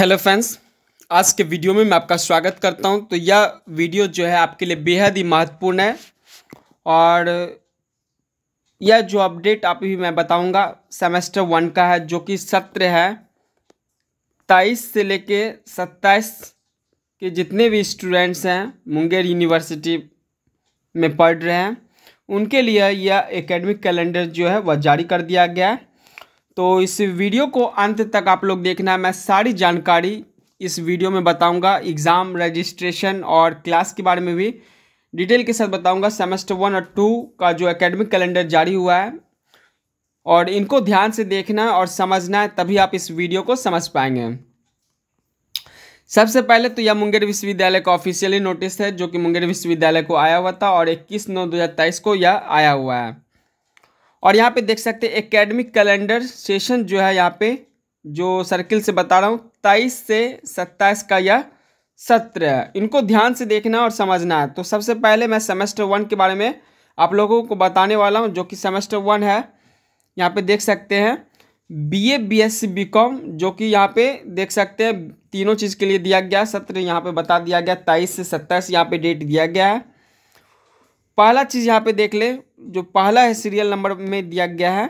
hello friends आज के video में मैं आपका स्वागत करता हूं तो यह वीडियो जो है आपके लिए बेहद ही महत्वपूर्ण है और यह जो अपडेट आप भी मैं बताऊंगा सेमेस्टर वन का है जो कि सत्र है तेईस से लेके सत्ताईस के जितने भी स्टूडेंट्स हैं मुंगेर यूनिवर्सिटी में पढ़ रहे हैं उनके लिए यह एकेडमिक कैलेंडर जो है वह जारी कर दिया गया है तो इस वीडियो को अंत तक आप लोग देखना मैं सारी जानकारी इस वीडियो में बताऊंगा एग्ज़ाम रजिस्ट्रेशन और क्लास के बारे में भी डिटेल के साथ बताऊंगा सेमेस्टर वन और टू का जो एकेडमिक कैलेंडर जारी हुआ है और इनको ध्यान से देखना और समझना है तभी आप इस वीडियो को समझ पाएंगे सबसे पहले तो यह मुंगेर विश्वविद्यालय का ऑफिशियली नोटिस है जो कि मुंगेर विश्वविद्यालय को आया हुआ था और 21 नौ 2023 को यह आया हुआ है और यहाँ पे देख सकते हैं एकेडमिक कैलेंडर सेशन जो है यहाँ पे जो सर्किल से बता रहा हूँ तेईस से सत्ताईस का यह सत्र है इनको ध्यान से देखना और समझना है तो सबसे पहले मैं सेमेस्टर वन के बारे में आप लोगों को बताने वाला हूँ जो कि सेमेस्टर वन है यहाँ पे देख सकते हैं B A B S C B com जो कि यहाँ पे देख सकते हैं तीनों चीज़ के लिए दिया गया सत्र यहाँ पे बता दिया गया तेईस से सत्ताईस यहाँ पे डेट दिया गया है पहला चीज़ यहाँ पे देख ले जो पहला है सीरियल नंबर में दिया गया है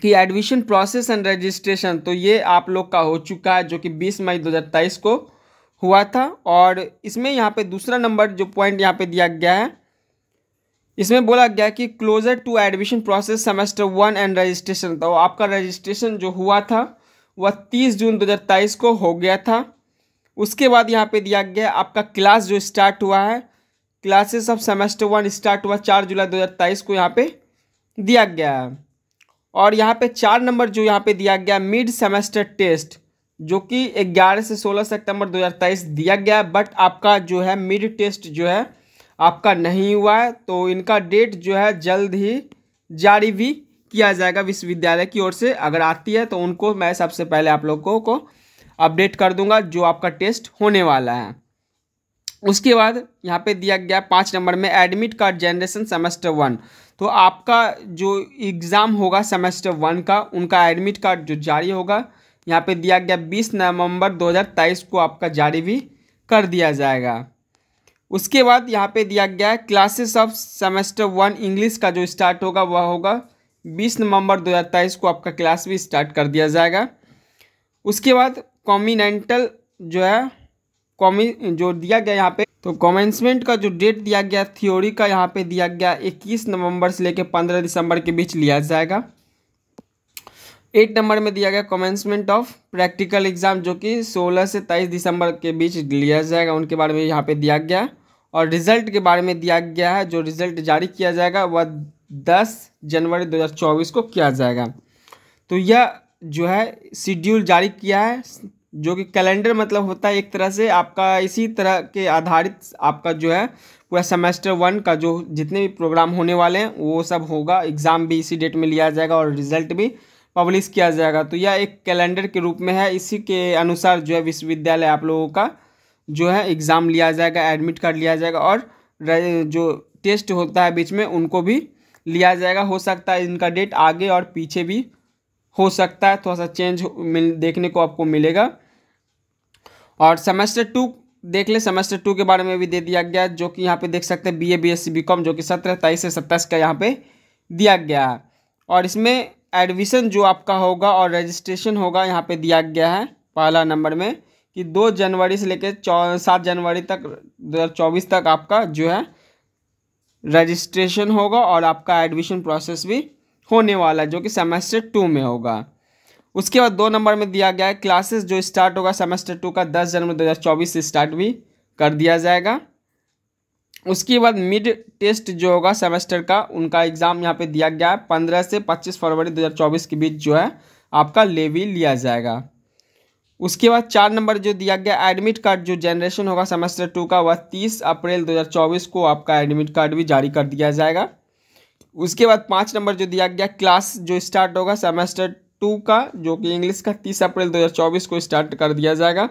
कि एडमिशन प्रोसेस एंड रजिस्ट्रेशन तो ये आप लोग का हो चुका है जो कि 20 मई 2023 को हुआ था और इसमें यहाँ पे दूसरा नंबर जो पॉइंट यहाँ पे दिया गया है इसमें बोला गया कि closure to admission process semester one and registration तो आपका रजिस्ट्रेशन जो हुआ था वह तीस जून 2023 को हो गया था उसके बाद यहाँ पे दिया गया आपका क्लास जो स्टार्ट हुआ है classes of semester one start हुआ चार जुलाई दो हज़ार तेईस को यहाँ पे दिया गया है और यहाँ पे चार नंबर जो यहाँ पे दिया गया मिड सेमेस्टर टेस्ट जो कि ग्यारह से दो सितंबर तेईस दिया गया है बट आपका जो है मिड टेस्ट जो है आपका नहीं हुआ है तो इनका डेट जो है जल्द ही जारी भी किया जाएगा विश्वविद्यालय की ओर से अगर आती है तो उनको मैं सबसे पहले आप लोगों को, को अपडेट कर दूंगा जो आपका टेस्ट होने वाला है उसके बाद यहाँ पे दिया गया पाँच नंबर में admit card generation semester one तो आपका जो एग्ज़ाम होगा सेमेस्टर वन का उनका एडमिट कार्ड जो जारी होगा यहाँ पे दिया गया बीस नवंबर 2023 को आपका जारी भी कर दिया जाएगा उसके बाद यहाँ पे दिया गया है classes of semester one English का जो स्टार्ट होगा वह होगा बीस नवंबर 2023 को आपका क्लास भी स्टार्ट कर दिया जाएगा उसके बाद कॉम्बिनेंटल जो है कॉमी जो दिया गया यहाँ पे तो कॉमेंसमेंट का जो डेट दिया गया थ्योरी का यहाँ पे दिया गया 21 नवंबर से लेकर 15 दिसंबर के बीच लिया जाएगा एट नंबर में दिया गया कॉमेंसमेंट ऑफ प्रैक्टिकल एग्जाम जो कि 16 से 23 दिसंबर के बीच लिया जाएगा उनके बारे में यहाँ पे दिया गया और रिजल्ट के बारे में दिया गया है जो रिजल्ट जारी किया जाएगा वह दस जनवरी दो को किया जाएगा तो यह जो है शेड्यूल जारी किया है जो कि कैलेंडर मतलब होता है एक तरह से आपका इसी तरह के आधारित आपका जो है पूरा सेमेस्टर वन का जो जितने भी प्रोग्राम होने वाले हैं वो सब होगा एग्ज़ाम भी इसी डेट में लिया जाएगा और रिजल्ट भी पब्लिश किया जाएगा तो यह एक कैलेंडर के रूप में है इसी के अनुसार जो है विश्वविद्यालय आप लोगों का जो है एग्ज़ाम लिया जाएगा एडमिट कार्ड लिया जाएगा और जो टेस्ट होता है बीच में उनको भी लिया जाएगा हो सकता है इनका डेट आगे और पीछे भी हो सकता है थोड़ा सा चेंज मिल देखने को आपको मिलेगा और सेमेस्टर टू देख ले सेमेस्टर टू के बारे में भी दे दिया गया जो कि यहाँ पे देख सकते हैं B A B S C B com जो कि सत्रह तेईस से सत्ताईस का यहाँ पे दिया गया है और इसमें एडमिशन जो आपका होगा और रजिस्ट्रेशन होगा यहाँ पे दिया गया है पहला नंबर में कि दो जनवरी से लेकर चौ सात जनवरी तक दो हज़ार चौबीस तक आपका जो है रजिस्ट्रेशन होगा और आपका एडमिशन प्रोसेस भी होने वाला है जो कि सेमेस्टर टू में होगा उसके बाद दो नंबर में दिया गया है क्लासेस जो स्टार्ट होगा सेमेस्टर टू का दस जनवरी चौबीस से स्टार्ट भी कर दिया जाएगा उसके बाद मिड टेस्ट जो होगा सेमेस्टर का उनका एग्ज़ाम यहाँ पे दिया गया है पंद्रह से पच्चीस फरवरी 2024 के बीच जो है आपका लेवी लिया जाएगा उसके बाद चार नंबर जो दिया गया एडमिट कार्ड जो जनरेशन होगा सेमेस्टर टू का वह तीस अप्रैल 2024 को आपका एडमिट कार्ड भी जारी कर दिया जाएगा उसके बाद पाँच नंबर जो दिया गया क्लास जो स्टार्ट होगा सेमेस्टर टू का जो कि इंग्लिश का तीस अप्रैल दो को स्टार्ट कर दिया जाएगा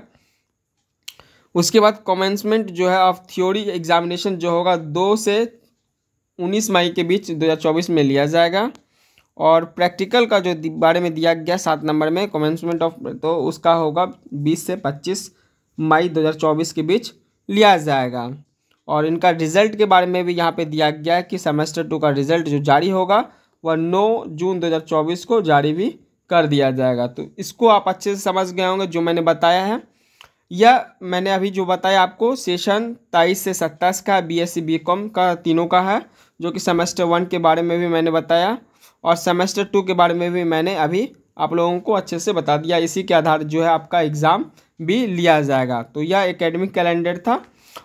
उसके बाद कॉमेंसमेंट जो है ऑफ थ्योरी एग्जामिनेशन जो होगा दो से उन्नीस मई के बीच 2024 में लिया जाएगा और प्रैक्टिकल का जो बारे में दिया गया सात नंबर में कॉमेंसमेंट ऑफ तो उसका होगा बीस से पच्चीस मई 2024 के बीच लिया जाएगा और इनका रिजल्ट के बारे में भी यहाँ पे दिया गया है कि सेमेस्टर टू का रिजल्ट जो जारी होगा वह 9 जून 2024 को जारी भी कर दिया जाएगा तो इसको आप अच्छे से समझ गए होंगे जो मैंने बताया है यह मैंने अभी जो बताया आपको सेशन तेईस से सत्ताईस का बी एस का तीनों का है जो कि सेमेस्टर वन के बारे में भी मैंने बताया और सेमेस्टर टू के बारे में भी मैंने अभी आप लोगों को अच्छे से बता दिया इसी के आधार जो है आपका एग्ज़ाम भी लिया जाएगा तो यह एकेडमिक कैलेंडर था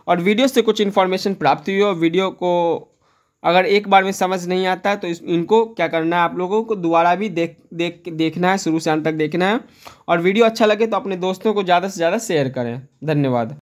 और वीडियो से कुछ इन्फॉर्मेशन प्राप्त हुई हो वीडियो को अगर एक बार में समझ नहीं आता है तो इनको क्या करना है आप लोगों को दोबारा भी देख देख देखना है शुरू से अंत तक देखना है और वीडियो अच्छा लगे तो अपने दोस्तों को ज़्यादा से ज़्यादा शेयर करें धन्यवाद